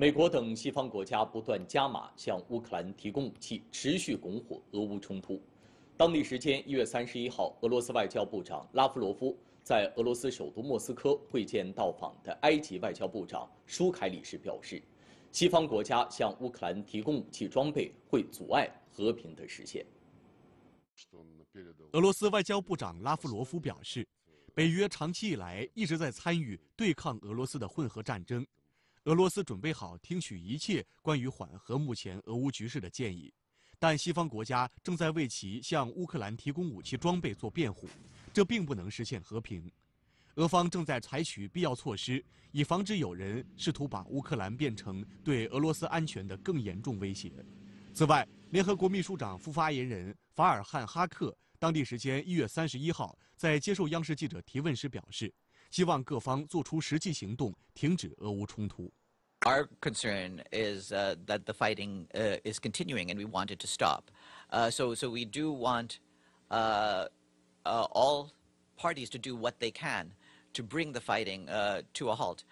美国等西方国家不断加码向乌克兰提供武器，持续拱火俄乌冲突。当地时间一月三十一号，俄罗斯外交部长拉夫罗夫在俄罗斯首都莫斯科会见到访的埃及外交部长舒凯里时表示，西方国家向乌克兰提供武器装备会阻碍和平的实现。俄罗斯外交部长拉夫罗夫表示，北约长期以来一直在参与对抗俄罗斯的混合战争。俄罗斯准备好听取一切关于缓和目前俄乌局势的建议，但西方国家正在为其向乌克兰提供武器装备做辩护，这并不能实现和平。俄方正在采取必要措施，以防止有人试图把乌克兰变成对俄罗斯安全的更严重威胁。此外，联合国秘书长副发言人法尔汉·哈克当地时间一月三十一号在接受央视记者提问时表示。希望各方做出实际行动，停止俄乌冲突。Our concern is uh, that the fighting uh, is continuing, and we want it to stop. Uh, so, so we do want all parties to do what they can to bring the fighting to a halt.